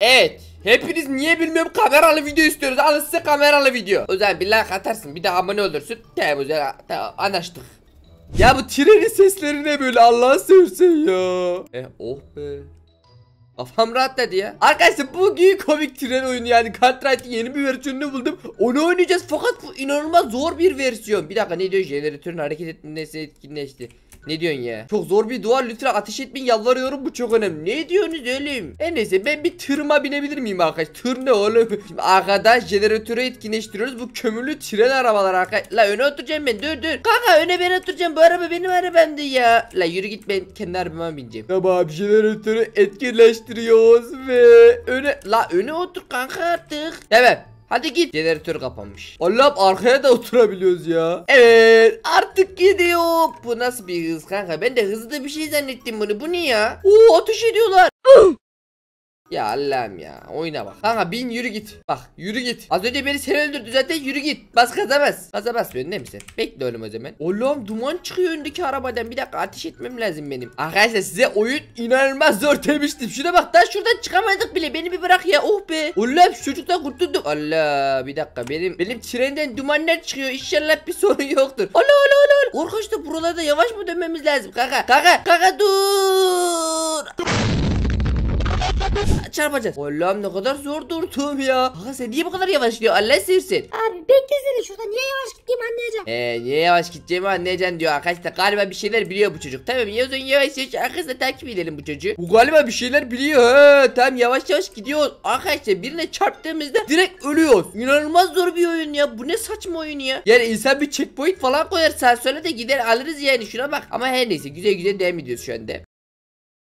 Evet. Hepiniz niye bilmiyorum kameralı video istiyoruz. Alın size kameralı video. O zaman bir like atarsın. Bir de abone olursun. Tamam o zaman tamam, anlaştık. Ya bu trenin sesleri ne böyle Allah'ın seversen ya. E oh be. Kafam rahatladı ya. Arkadaşlar bugün komik tren oyunu yani Cartwright'in yeni bir versiyonunu buldum. Onu oynayacağız fakat bu inanılmaz zor bir versiyon. Bir dakika ne diyor jeneratörün hareket etmesi etkinleşti. Ne diyorsun ya? Çok zor bir duvar lütfen ateş etmeyin yalvarıyorum bu çok önemli. Ne diyorsunuz oğlum? En neyse ben bir tırma binebilir miyim arkadaş? Tır ne oğlum? Şimdi arkadaş jeneratörü etkinleştiriyoruz. Bu kömürlü tren arabalar arkadaş. La öne oturacağım ben dur dur. Kanka öne ben oturacağım bu araba benim arabamdı ya. La yürü git ben kendi arabama bineceğim. Tamam jeneratörü etkinleştiriyoruz ve öne... La öne otur kanka artık. Evet. Hadi git. Jeneratör kapanmış. Allah'ım arkaya da oturabiliyoruz ya. Evet artık gidiyor. Bu nasıl bir hız kanka? Ben de hızlı bir şey zannettim bunu. Bu ne ya? Oo atış ediyorlar. Ya Allah'ım ya oyna bak. Kanka bin yürü git. Bak yürü git. Az önce beni sen öldürdü zaten yürü git. Bas kazamaz. Kazamaz Gaza basmıyorsun değil Bekle oğlum o zaman. Oğlum duman çıkıyor öndeki arabadan. Bir dakika ateş etmem lazım benim. Arkadaşlar size oyun inanılmaz zor demiştim. Şuna bak daha şuradan çıkamadık bile. Beni bir bırak ya oh be. Oğlum çocuktan kurtuldum. Allah bir dakika benim benim trenden dumanlar çıkıyor. İnşallah bir sorun yoktur. Allah Allah Allah. Korkunç da buralarda yavaş mı dönmemiz lazım kanka? Kanka kanka dur çarpacağız. Allah'ım ne kadar zor durdum ya. Aga sen niye bu kadar yavaş gidiyor Allah sevsin. Abi beklesene şurada niye yavaş gideyim anlayacağım. Ee niye yavaş gideceğim anlayacaksın diyor arkadaşlar. Galiba bir şeyler biliyor bu çocuk. Tamam yazın yavaş yavaş arkasına takip edelim bu çocuğu. Bu galiba bir şeyler biliyor. He, tamam yavaş yavaş gidiyoruz. Arkadaşlar birine çarptığımızda direkt ölüyoruz. İnanılmaz zor bir oyun ya. Bu ne saçma oyun ya. Yani insan bir checkpoint falan koyar sen söyle de gider alırız yani şuna bak. Ama her neyse güzel güzel devam ediyoruz şu anda.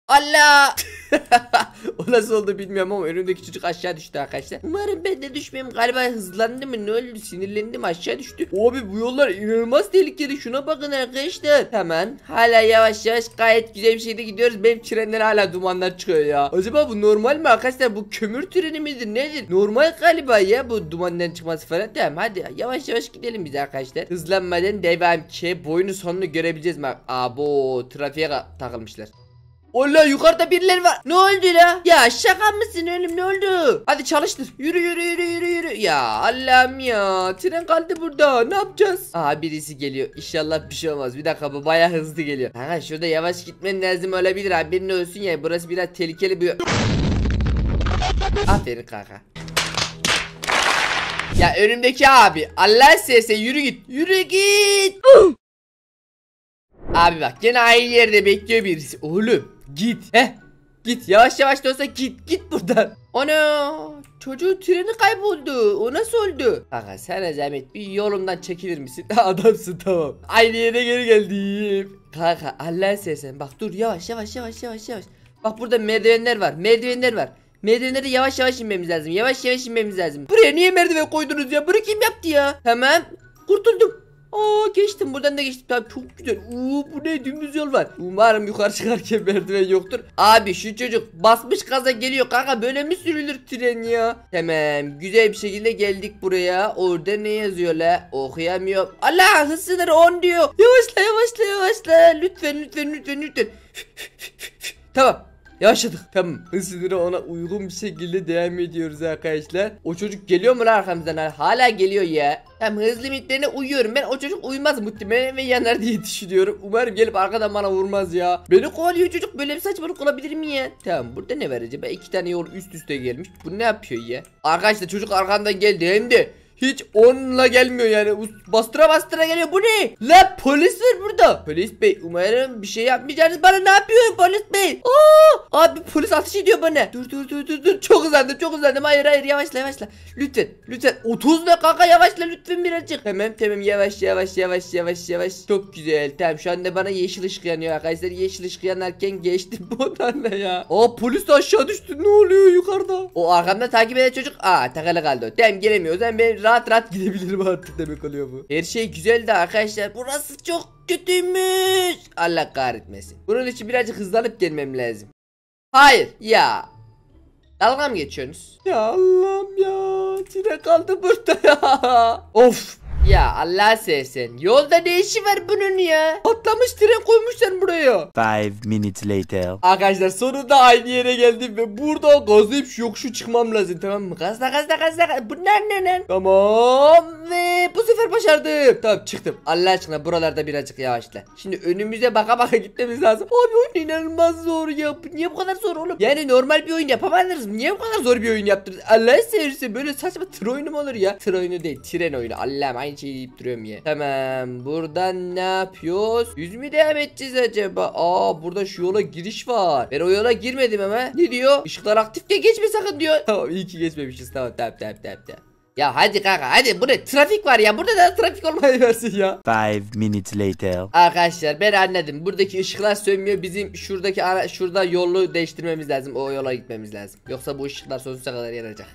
Allah! o nasıl oldu bilmiyorum ama önümdeki çocuk aşağı düştü arkadaşlar. Umarım ben de düşmeyeyim. Galiba hızlandım mı ne oldu sinirlendim aşağı düştü. Abi bu yollar inanılmaz tehlikeli. Şuna bakın arkadaşlar. Hemen hala yavaş yavaş gayet güzel bir şekilde gidiyoruz. Benim trenden hala dumanlar çıkıyor ya. Acaba bu normal mi arkadaşlar? Bu kömür treni midir nedir? Normal galiba ya bu dumandan çıkması falan. Tamam hadi yavaş yavaş gidelim biz arkadaşlar. Hızlanmadan devam ki boyunun sonunu görebileceğiz. Abo trafiğe takılmışlar. Allah yukarıda birileri var. Ne oldu la? Ya şaka mısın oğlum ne oldu? Hadi çalıştır. Yürü yürü yürü yürü yürü. Ya Allah'ım ya. Tren kaldı burada. Ne yapacağız? Aha birisi geliyor. İnşallah bir şey olmaz. Bir dakika bu baya hızlı geliyor. Kanka şurada yavaş gitmen lazım olabilir. Haberin olsun ya. Burası biraz tehlikeli bir... Aferin kanka. Ya önümdeki abi. Allah sese yürü git. Yürü git. Abi bak gene aynı yerde bekliyor birisi. Oğlum Git. Eh Git yavaş yavaş da olsa git git buradan. Ana çocuğu treni kayboldu. O nasıl oldu? Kanka sen zahmet bir yolumdan çekilir misin? Adamsın tamam. Aynı yere geri geldim. Kanka Allah seversen bak dur yavaş yavaş yavaş yavaş yavaş. Bak burada merdivenler var merdivenler var. Merdivenleri yavaş yavaş inmemiz lazım. Yavaş yavaş inmemiz lazım. Buraya niye merdiven koydunuz ya? Bunu kim yaptı ya? Hemen, Kurtuldum. Aa geçtim buradan da geçtim. Tamam çok güzel. Oo bu ne dümdüz yol var. Umarım yukarı çıkarken merdiven yoktur. Abi şu çocuk basmış gaza geliyor kanka böyle mi sürülür tren ya? Tamam güzel bir şekilde geldik buraya. Orada ne yazıyor la? Okuyamıyorum. Allah hız sınırı 10 diyor. Yavaşla yavaşla yavaşla. Lütfen lütfen lütfen lütfen. tamam Yaşadık. Tamam. Isınırı ona uygun bir şekilde devam ediyoruz arkadaşlar. O çocuk geliyor mu lan arkamızdan? Hala geliyor ya. Tamam hız limitlerine uyuyorum. Ben o çocuk uyumaz muhtemelen ve yanar diye düşünüyorum. Umarım gelip arkadan bana vurmaz ya. Beni kovalıyor çocuk. Böyle bir saçmalık olabilir mi ya? Tamam burada ne var acaba? İki tane yol üst üste gelmiş. Bu ne yapıyor ya? Arkadaşlar çocuk arkandan geldi hem de hiç onunla gelmiyor yani. Bastıra bastıra geliyor. Bu ne? La polis var burada. Polis bey umarım bir şey yapmayacaksınız. Bana ne yapıyorsun polis bey? Aa, abi polis ateş ediyor bana. Dur dur dur dur. dur. Çok uzandım çok uzandım. Hayır hayır yavaşla yavaşla. Lütfen lütfen. 30 ne kanka yavaşla lütfen birazcık. hemen tamam yavaş yavaş yavaş yavaş yavaş. Çok güzel. Tamam şu anda bana yeşil ışık yanıyor arkadaşlar. Yeşil ışık yanarken geçtim bunlarla ya. Aa polis aşağı düştü. Ne oluyor yukarıda? O arkamda takip eden çocuk. Aa takala kaldı. Tamam gelemiyor. O zaman ben rahat rahat gidebilirim artık demek oluyor bu. Her şey güzeldi arkadaşlar burası çok kötüymüş. Allah kahretmesin. Bunun için birazcık hızlanıp gelmem lazım. Hayır ya. Dalga mı geçiyorsunuz? Ya Allah'ım ya. Çile kaldı burada ya. Of. Ya Allah seversen. Yolda ne işi var bunun ya? Patlamış tren koy oluyor? Five minutes later. Arkadaşlar sonunda aynı yere geldim ve burada gazlayıp yokuşu çıkmam lazım tamam mı? Gazla gazla gazla. gazla. Bunlar ne lan? Tamam ve bu sefer başardım. Tamam çıktım. Allah aşkına buralarda birazcık yavaşla. Şimdi önümüze baka baka gitmemiz lazım. Abi oyun inanılmaz zor ya. Niye bu kadar zor oğlum? Yani normal bir oyun yapamadınız Niye bu kadar zor bir oyun yaptınız? Allah seversen böyle saçma tır oyunu mu olur ya? Tır oyunu değil tren oyunu. Allah'ım aynı şeyi deyip duruyorum ya. Tamam buradan ne yapıyoruz? Yüz mü devam edeceğiz acaba? galiba. Aa burada şu yola giriş var. Ben o yola girmedim ama. Ne diyor? Işıklar aktif diye geçme sakın diyor. Tamam iyi ki geçmemişiz. Tamam tamam tamam tamam. tamam. Ya hadi kanka hadi burada trafik var ya burada da trafik olmayı versin ya. Five minutes later. Arkadaşlar ben anladım buradaki ışıklar sönmüyor bizim şuradaki ara şurada yolu değiştirmemiz lazım o yola gitmemiz lazım. Yoksa bu ışıklar sonsuza kadar yanacak.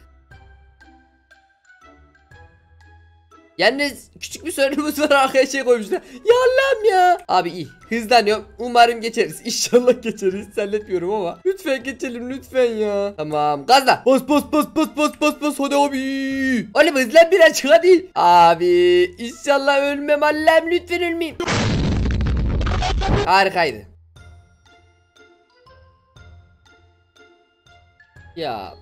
Yalnız küçük bir sorunumuz var arkaya şey koymuşlar. Yallam ya. Abi iyi. Hızlanıyorum. Umarım geçeriz. İnşallah geçeriz. Zannetmiyorum ama. Lütfen geçelim lütfen ya. Tamam. Gazla. Bas bas bas bas bas bas bas. Hadi abi. Oğlum hızlan birazcık hadi. Abi. inşallah ölmem Allah'ım lütfen ölmeyeyim. Harikaydı. Ya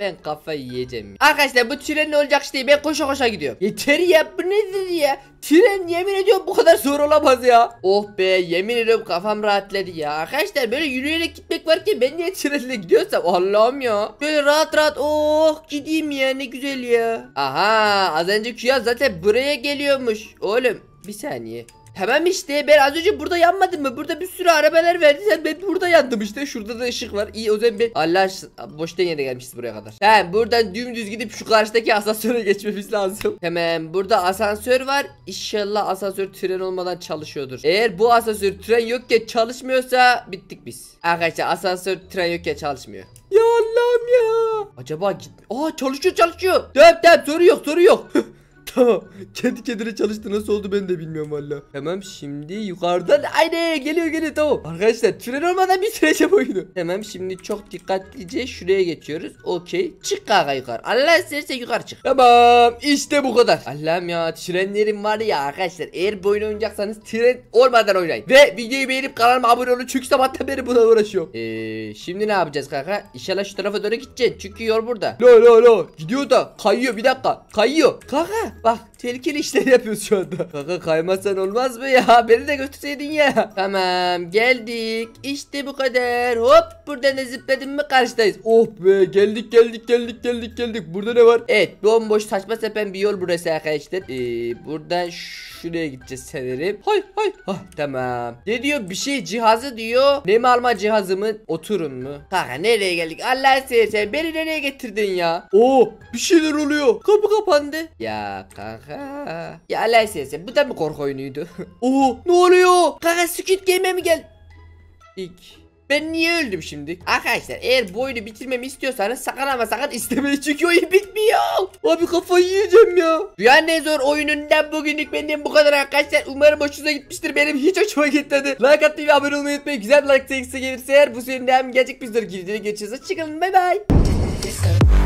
ben kafayı yiyeceğim. Arkadaşlar bu tren ne olacak işte ben koşa koşa gidiyorum. Yeter ya bu nedir ya? Tren yemin ediyorum bu kadar zor olamaz ya. Oh be yemin ediyorum kafam rahatladı ya. Arkadaşlar böyle yürüyerek gitmek var ki ben niye trenle gidiyorsam Allah'ım ya. Böyle rahat rahat oh gideyim ya ne güzel ya. Aha az önce Kia zaten buraya geliyormuş. Oğlum bir saniye. Tamam işte ben az önce burada yanmadım mı? Burada bir sürü arabalar verdi. Sen ben burada yandım işte. Şurada da ışık var. İyi o zaman ben Allah aşkına boştan yere gelmişiz buraya kadar. He buradan dümdüz gidip şu karşıdaki asansöre geçmemiz lazım. Hemen burada asansör var. İnşallah asansör tren olmadan çalışıyordur. Eğer bu asansör tren yokken çalışmıyorsa bittik biz. Arkadaşlar asansör tren yokken çalışmıyor. Ya Allah'ım ya. Acaba git. Aa çalışıyor çalışıyor. Tamam tamam soru yok soru yok. Tamam. Kendi kendine çalıştı nasıl oldu ben de bilmiyorum valla. Tamam şimdi yukarıdan. Aynen geliyor geliyor tamam. Arkadaşlar tren olmadan bir sürece şey oyunu. Tamam şimdi çok dikkatlice şuraya geçiyoruz. Okey. Çık kaka yukarı. Allah isterse yukarı çık. Tamam. İşte bu kadar. Allah'ım ya trenlerim var ya arkadaşlar. Eğer bu oyunu oynayacaksanız tren olmadan oynayın. Ve videoyu beğenip kanalıma abone olun. Çünkü sabahtan beri buna uğraşıyorum. Eee şimdi ne yapacağız kaka İnşallah şu tarafa doğru gideceksin. Çünkü yol burada. Lo lo lo. Gidiyor da kayıyor bir dakika. Kayıyor. kaka Bak Tehlikeli işler yapıyoruz şu anda. Kaka kaymazsan olmaz mı ya? Beni de götürseydin ya. Tamam geldik. İşte bu kadar. Hop buradan da zıpladım mı karşıdayız. Oh be geldik geldik geldik geldik geldik. Burada ne var? Evet bomboş saçma sapan bir yol burası arkadaşlar. Ee, buradan şuraya gideceğiz sanırım. Hay hay. Hah tamam. Ne diyor? Bir şey cihazı diyor. Nem alma cihazı Oturun mu? Kaka nereye geldik? Allah seversen beni nereye getirdin ya? Oo oh, bir şeyler oluyor. Kapı kapandı. Ya kanka Kanka. Ya Allah sen bu da mı korku oyunuydu? Oo ne oluyor? Kanka Squid Game'e mi gel? İlk. Ben niye öldüm şimdi? Arkadaşlar eğer bu oyunu bitirmemi istiyorsanız sakın ama sakın istemeyin çünkü oyun bitmiyor. Abi kafayı yiyeceğim ya. Dünyanın ne zor oyunundan bugünlük benden bu kadar arkadaşlar. Umarım hoşunuza gitmiştir. Benim hiç hoşuma gitmedi. Like atmayı ve abone olmayı unutmayın. Güzel bir like sayısı gelirse eğer bu serinin hem gelecek bizler girdiğine geçeceğiz. Çıkalım bay bay.